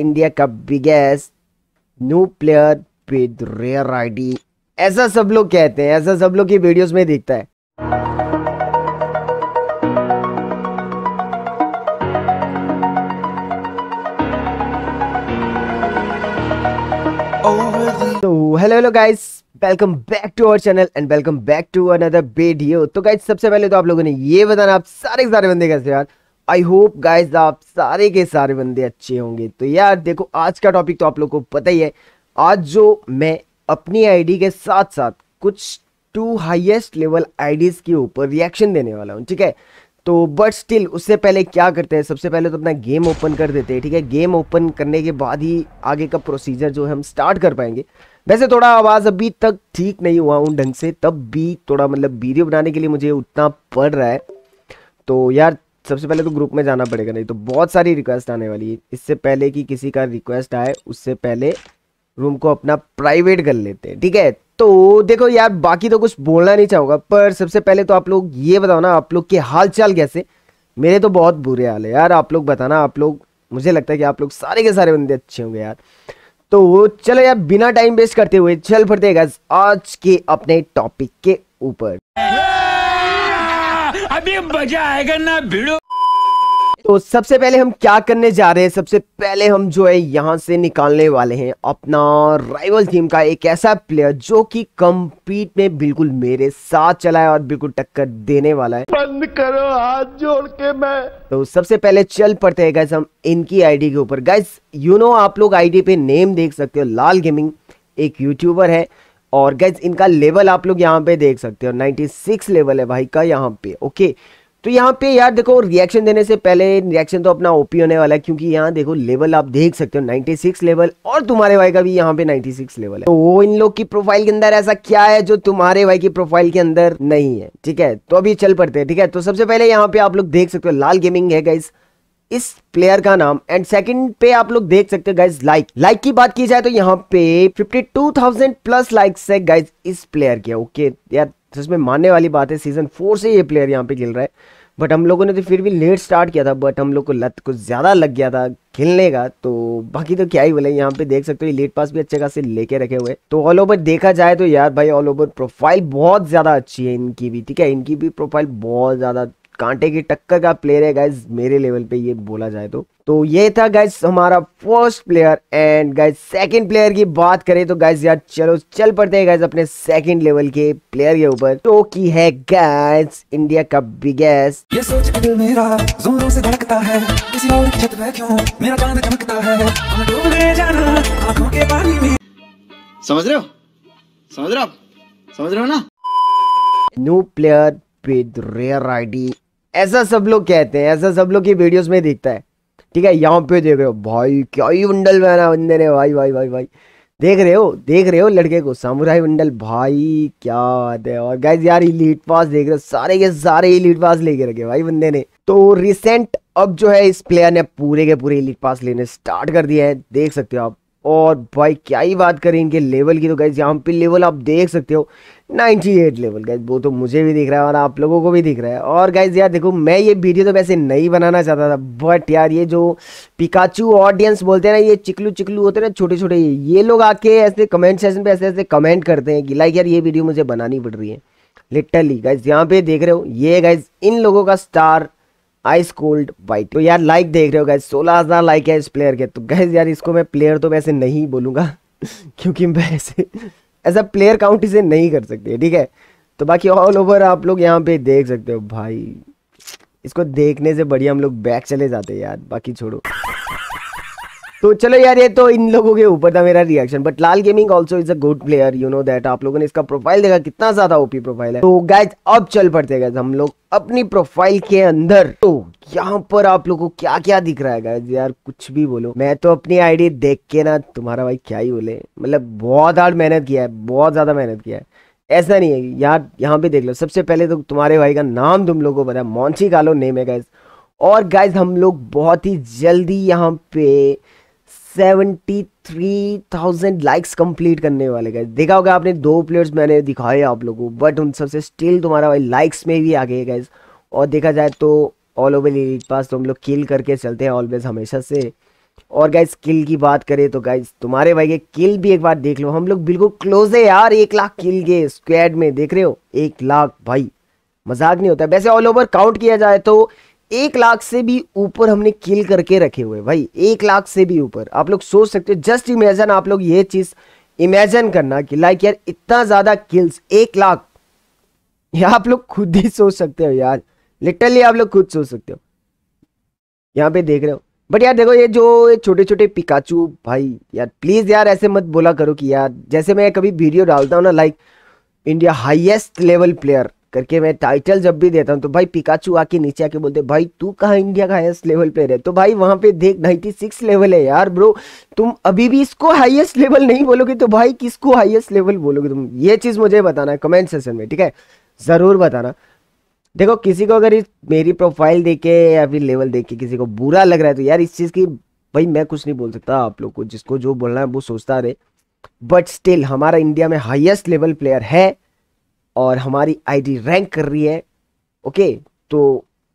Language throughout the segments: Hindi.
इंडिया का biggest new player with rare ID ऐसा सब लोग कहते हैं ऐसा सब लोग की वीडियोस में दिखता है तो hello hello guys welcome back to our channel and welcome back to another video तो गाइस सबसे पहले तो आप लोगों ने ये बताना आप सारे सारे बंदे कैसे यार आई होप गाइज आप सारे के सारे बंदे अच्छे होंगे तो यार देखो आज का टॉपिक तो आप लोग को पता ही है आज जो मैं अपनी आईडी के साथ साथ कुछ टू हाईएस्ट लेवल आईडीज़ के ऊपर रिएक्शन देने वाला हूँ ठीक है तो बट स्टिल उससे पहले क्या करते हैं सबसे पहले तो अपना गेम ओपन कर देते हैं ठीक है गेम ओपन करने के बाद ही आगे का प्रोसीजर जो है हम स्टार्ट कर पाएंगे वैसे थोड़ा आवाज़ अभी तक ठीक नहीं हुआ हूँ ढंग से तब भी थोड़ा मतलब वीडियो बनाने के लिए मुझे उतना पड़ रहा है तो यार सबसे पहले तो ग्रुप में जाना पड़ेगा नहीं तो बहुत सारी रिक्वेस्ट आने वाली है इससे पहले कि किसी का रिक्वेस्ट आए उससे पहले रूम को अपना प्राइवेट कर लेते हैं ठीक है तो देखो यार बाकी तो कुछ बोलना नहीं चाहूँगा पर सबसे पहले तो आप लोग ये बताओ ना आप लोग के हाल चाल कैसे मेरे तो बहुत बुरे हाल है यार आप लोग बताना आप लोग मुझे लगता है कि आप लोग सारे के सारे बंदे अच्छे होंगे यार तो चलो यार बिना टाइम वेस्ट करते हुए चल पड़ते आज के अपने टॉपिक के ऊपर अभी मजा आएगा ना भिड़ो तो सबसे पहले हम क्या करने जा रहे हैं सबसे पहले हम जो है यहाँ से निकालने वाले हैं अपना राइवल टीम का एक ऐसा प्लेयर जो कि कम्पीट में बिल्कुल मेरे साथ चला है और बिल्कुल टक्कर देने वाला है बंद करो हाथ जोड़ के मैं तो सबसे पहले चल पड़ते हैं गैस हम इनकी आईडी के ऊपर गैस यू नो आप लोग आईडी पे नेम देख सकते हो लाल गेमिंग एक यूट्यूबर है और गैज इनका लेवल आप लोग यहाँ पे देख सकते हो 96 लेवल है भाई का यहाँ पे ओके तो यहाँ पे यार देखो रिएक्शन देने से पहले रिएक्शन तो अपना ओपी होने वाला है क्योंकि यहाँ देखो लेवल आप देख सकते हो 96 लेवल और तुम्हारे भाई का भी यहाँ पे 96 लेवल है तो वो इन लोग की प्रोफाइल के अंदर ऐसा क्या है जो तुम्हारे भाई की प्रोफाइल के अंदर नहीं है ठीक है तो अभी चल पड़ते हैं ठीक है तो सबसे पहले यहाँ पे आप लोग देख सकते हो लाल गेमिंग है गाइस इस प्लेयर का नाम एंड सेकंड पे आप लोग देख सकते हैं गाइज लाइक लाइक की बात की जाए तो यहाँ पे 52,000 प्लस लाइक्स है गाइज इस प्लेयर के ओके यार सच मानने वाली बात है सीजन फोर से ये प्लेयर यहाँ पे खेल रहा है बट हम लोगों ने तो फिर भी लेट स्टार्ट किया था बट हम लोग को लत कुछ ज़्यादा लग गया था खेलने का तो बाकी तो क्या ही बोले यहाँ पे देख सकते हो लेट पास भी अच्छे खासे लेके रखे हुए तो ऑल ओवर देखा जाए तो यार भाई ऑल ओवर प्रोफाइल बहुत ज़्यादा अच्छी है इनकी भी ठीक है इनकी भी प्रोफाइल बहुत ज़्यादा कांटे की टक्कर का प्लेयर है गाइज मेरे लेवल पे ये बोला जाए तो तो ये था गाइज हमारा first player and guys second player की बात करें तो गाइज यार चलो चल पड़ते हैं गाइज अपने सेकंड लेवल के प्लेयर के ऊपर तो की है गाइज इंडिया का बिगेस्ट ये सोच के दिल मेरा जोरों से धड़कता है किसी और छत पे क्यों मेरा चांद चमकता है डूब गए जाना आंखों के पानी में समझ रहे हो समझ रहे हो समझ रहे हो ना new player with rare ID ऐसा सब लोग कहते हैं ऐसा सब लोग की वीडियोस में दिखता है ठीक है यहाँ पे देख रहे हो भाई क्या ही बंडल बहना बंदे ने भाई भाई भाई भाई देख रहे हो देख रहे हो लड़के को सामुराई बंडल भाई क्या बात है और गाइज यार लीड पास देख रहे हो सारे के सारे ही लीड पास लेके रखे भाई बंदे ने तो रिसेंट अब जो है इस प्लेयर ने पूरे के पूरे लीड पास लेने स्टार्ट कर दिया है देख सकते हो आप और भाई क्या ही बात करें इनके लेवल की तो गाइज यहाँ पे लेवल आप देख सकते हो 98 लेवल गाइज वो तो मुझे भी दिख रहा है और आप लोगों को भी दिख रहा है और गाइज यार देखो मैं ये वीडियो तो वैसे नहीं बनाना चाहता था बट यार ये जो पिकाचू ऑडियंस बोलते हैं ना ये चिकलू चिकलू होते हैं ना छोटे छोटे ये लोग आके ऐसे कमेंट सेशन पर ऐसे ऐसे कमेंट करते हैं कि लाइक यार ये वीडियो मुझे बनानी पड़ रही है लिटरली गाइज यहाँ पे देख रहे हो ये गाइज इन लोगों का स्टार आइस कोल्ड वाइट तो यार लाइक देख रहे हो गए सोलह हज़ार लाइक है इस प्लेयर के तो गैस यार इसको मैं प्लेयर तो वैसे नहीं बोलूँगा क्योंकि मैं ऐसे ऐसा प्लेयर काउंट इसे नहीं कर सकते ठीक है तो बाकी ऑल ओवर आप लोग यहाँ पे देख सकते हो भाई इसको देखने से बढ़िया हम लोग बैक चले जाते हैं यार बाकी छोड़ो तो चलो यार ये तो इन लोगों के ऊपर था मेरा reaction but Lal gaming also is a good player you know that आप लोगों ने इसका प्रोफाइल देखा कितना ज्यादा ओपी प्रोफाइल है तो गैज अब चल पड़ते गैज हम लोग अपनी प्रोफाइल के अंदर तो यहाँ पर आप लोगों को क्या क्या दिख रहा है गैज यार कुछ भी बोलो मैं तो अपनी आईडी देख के ना तुम्हारा भाई क्या ही बोले मतलब बहुत हार्ड मेहनत किया है बहुत ज्यादा मेहनत किया है ऐसा नहीं है यार यहाँ पे देख लो सबसे पहले तो तुम्हारे भाई का नाम तुम लोगों को पता है मोन्ची कालो नेम है गैस और गैस हम लोग बहुत ही जल्दी यहाँ पे 73,000 लाइक्स कंप्लीट करने वाले गए देखा होगा आपने दो प्लेयर्स मैंने दिखाए आप लोगों को बट उन सबसे स्टिल तुम्हारा भाई लाइक्स में भी आगे गए और देखा जाए तो ऑल ओवर लीग पास तो हम लोग किल करके चलते हैं ऑलवेज हमेशा से और गाइज किल की बात करें तो गाइज तुम्हारे भाई के किल भी एक बार देख लो हम लोग बिल्कुल क्लोज है यार एक लाख किल के स्क्वेड में देख रहे हो एक लाख भाई मजाक नहीं होता वैसे ऑल ओवर काउंट किया जाए तो एक लाख से भी ऊपर हमने किल करके रखे हुए भाई एक लाख से भी ऊपर आप लोग सोच सकते हो जस्ट इमेजन आप लोग ये चीज़ इमेजन करना कि लाइक यार इतना ज़्यादा किल्स एक लाख ये आप लोग खुद ही सोच सकते हो यार लिटरली आप लोग खुद सोच सकते हो यहाँ पे देख रहे हो बट यार देखो ये जो छोटे छोटे पिकाचू भाई यार प्लीज़ यार ऐसे मत बोला करो कि यार जैसे मैं कभी वीडियो डालता हूँ ना like India highest level player करके मैं टाइटल जब भी देता हूँ तो भाई पिकाचू आके नीचे आके बोलते भाई तू कहाँ इंडिया का हाईएस्ट लेवल प्लेयर है तो भाई वहां पे देख 96 लेवल है यार ब्रो तुम अभी भी इसको हाईएस्ट लेवल नहीं बोलोगे तो भाई किसको हाईएस्ट लेवल बोलोगे तुम ये चीज़ मुझे बताना है कमेंट सेशन में ठीक है ज़रूर बताना देखो किसी को अगर मेरी प्रोफाइल देखे या फिर लेवल देख के किसी को बुरा लग रहा है तो यार इस चीज़ की भाई मैं कुछ नहीं बोल सकता आप लोग को जिसको जो बोलना है वो सोचता रहे बट स्टिल हमारा इंडिया में हाइएस्ट लेवल प्लेयर है और हमारी आईडी रैंक कर रही है ओके तो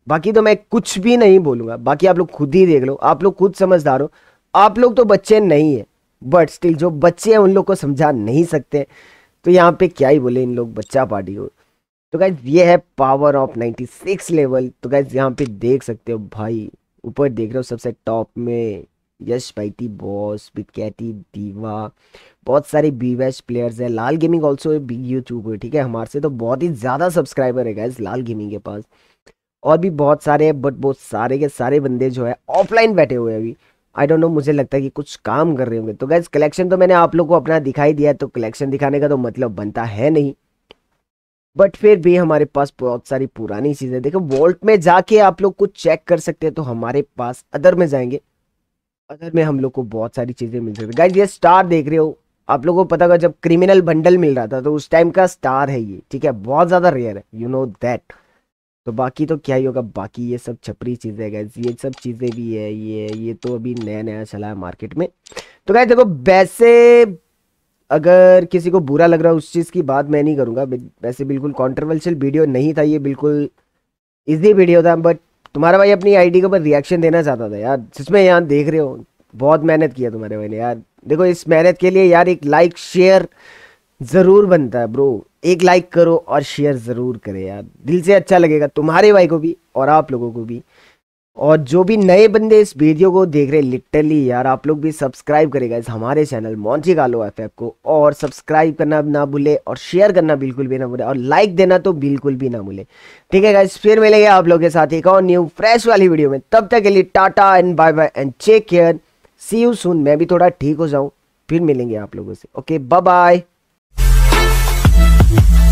बाकी तो मैं कुछ भी नहीं बोलूँगा बाकी आप लोग खुद ही देख लो आप लोग खुद समझदार हो आप लोग तो बच्चे नहीं है बट स्टिल जो बच्चे हैं उन लोग को समझा नहीं सकते तो यहाँ पे क्या ही बोले इन लोग बच्चा पार्टी हो तो गैस ये है पावर ऑफ 96 लेवल तो गैस यहाँ पे देख सकते हो भाई ऊपर देख रहे हो सबसे टॉप में यश पैती बॉस बिटकैटी दीवा बहुत सारे बी वेस्ट प्लेयर्स हैं Lal gaming also big YouTube है ठीक है हमारे से तो बहुत ही ज़्यादा सब्सक्राइबर है गैस लाल गेमिंग के पास और भी बहुत सारे हैं बट बहुत सारे के सारे बंदे जो है ऑफलाइन बैठे हुए हैं अभी आई डोंट नो मुझे लगता है कि कुछ काम कर रहे होंगे तो गैस कलेक्शन तो मैंने आप लोग को अपना दिखाई दिया तो कलेक्शन दिखाने का तो मतलब बनता है नहीं बट फिर भी हमारे पास बहुत सारी पुरानी चीज़ें देखो वॉल्ट में जाके आप लोग कुछ चेक कर सकते हैं तो हमारे पास अदर में जाएंगे अगर में हम लोग को बहुत सारी चीज़ें मिल सकती है गाइज ये स्टार देख रहे हो आप लोगों को पता होगा जब क्रिमिनल बंडल मिल रहा था तो उस टाइम का स्टार है ये ठीक है बहुत ज़्यादा रेयर है यू नो दैट तो बाकी तो क्या ही होगा बाकी ये सब छपरी चीज़ें गैस ये सब चीज़ें भी है ये ये तो अभी नया नया चला है मार्केट में तो गैस देखो वैसे अगर किसी को बुरा लग रहा है उस चीज़ की बात मैं नहीं करूंगा वैसे बिल्कुल कॉन्ट्रोवर्शियल वीडियो नहीं था ये बिल्कुल इजी वीडियो था बट तुम्हारा भाई अपनी आईडी के ऊपर रिएक्शन देना चाहता था यार जिसमें यहाँ देख रहे हो बहुत मेहनत किया तुम्हारे भाई ने यार देखो इस मेहनत के लिए यार एक लाइक शेयर ज़रूर बनता है ब्रो एक लाइक करो और शेयर ज़रूर करें यार दिल से अच्छा लगेगा तुम्हारे भाई को भी और आप लोगों को भी और जो भी नए बंदे इस वीडियो को देख रहे हैं लिटरली यार आप लोग भी सब्सक्राइब करेगा इस हमारे चैनल मोन्टी गालो एफ को और सब्सक्राइब करना ना भूले और शेयर करना बिल्कुल भी ना भूले और लाइक देना तो बिल्कुल भी ना भूले ठीक है गाइज फिर मिलेंगे आप लोगों के साथ एक और न्यू फ्रेश वाली वीडियो में तब तक के लिए tata and bye bye and take care see you soon मैं भी थोड़ा ठीक हो जाऊँ फिर मिलेंगे आप लोगों से ओके बाय बाय